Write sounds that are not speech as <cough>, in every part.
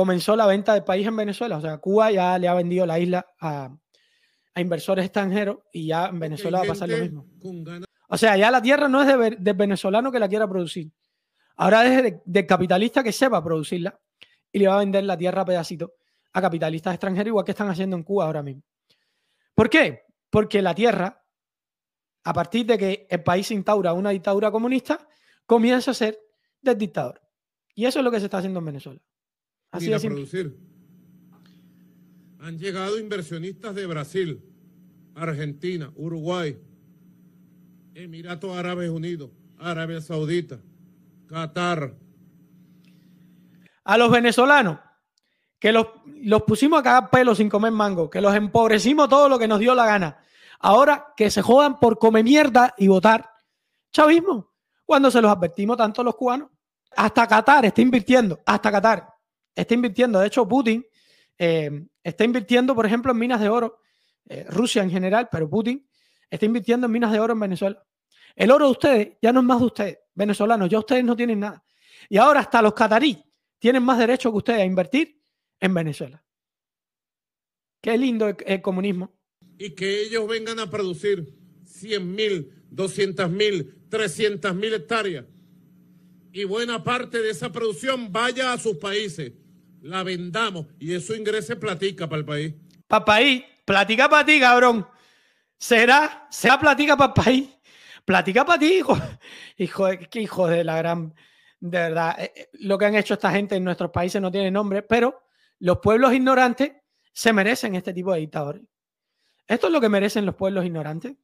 comenzó la venta de país en Venezuela. O sea, Cuba ya le ha vendido la isla a, inversores extranjeros y ya en Venezuela va a pasar lo mismo. O sea, ya la tierra no es de, venezolano que la quiera producir. Ahora es de capitalista que sepa producirla y le va a vender la tierra a pedacito a capitalistas extranjeros, igual que están haciendo en Cuba ahora mismo. ¿Por qué? Porque la tierra, a partir de que el país instaura una dictadura comunista, comienza a ser del dictador. Y eso es lo que se está haciendo en Venezuela. Así a producir. Han llegado inversionistas de Brasil, Argentina, Uruguay, Emiratos Árabes Unidos, Arabia Saudita, Qatar. A los venezolanos, que los, los pusimos a cagar pelo sin comer mango, que los empobrecimos todo lo que nos dio la gana. Ahora que se jodan por comer mierda y votar. Chavismo, cuando se los advertimos tanto los cubanos. Hasta Qatar está invirtiendo, hasta Qatar está invirtiendo. De hecho, Putin eh, está invirtiendo, por ejemplo, en minas de oro. Eh, Rusia en general, pero Putin está invirtiendo en minas de oro en Venezuela. El oro de ustedes ya no es más de ustedes, venezolanos, ya ustedes no tienen nada. Y ahora hasta los cataríes tienen más derecho que ustedes a invertir en Venezuela. Qué lindo el, comunismo. Y que ellos vengan a producir 100.000, mil, 300.000 mil, mil hectáreas y buena parte de esa producción vaya a sus países, la vendamos y eso ingrese platica para el país. Para país, platica para ti, cabrón. Será, sea platica para el país. Platica para ti, hijo. <laughs> Hijo, qué hijo de la gran. De verdad, eh, eh, lo que han hecho esta gente en nuestros países no tiene nombre, pero los pueblos ignorantes se merecen este tipo de dictadores. Esto es lo que merecen los pueblos ignorantes.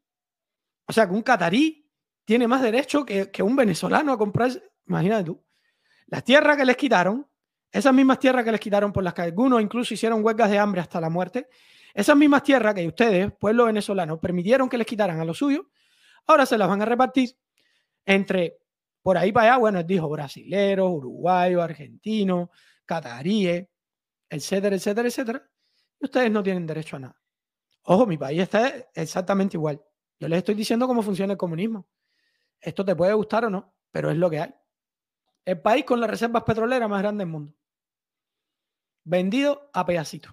O sea, que un catarí tiene más derecho que, que un venezolano a comprarse Imagínate tú. Las tierras que les quitaron, esas mismas tierras que les quitaron por las que algunos incluso hicieron huelgas de hambre hasta la muerte, esas mismas tierras que ustedes, pueblo venezolano, permitieron que les quitaran a los suyos, ahora se las van a repartir entre, por ahí para allá, bueno, dijo brasileros, uruguayos, argentinos, cataríes, etcétera, etcétera, etcétera. Y ustedes no tienen derecho a nada. Ojo, mi país está exactamente igual. Yo les estoy diciendo cómo funciona el comunismo. Esto te puede gustar o no, pero es lo que hay. El país con las reservas petroleras más grandes del mundo. Vendido a pedacitos.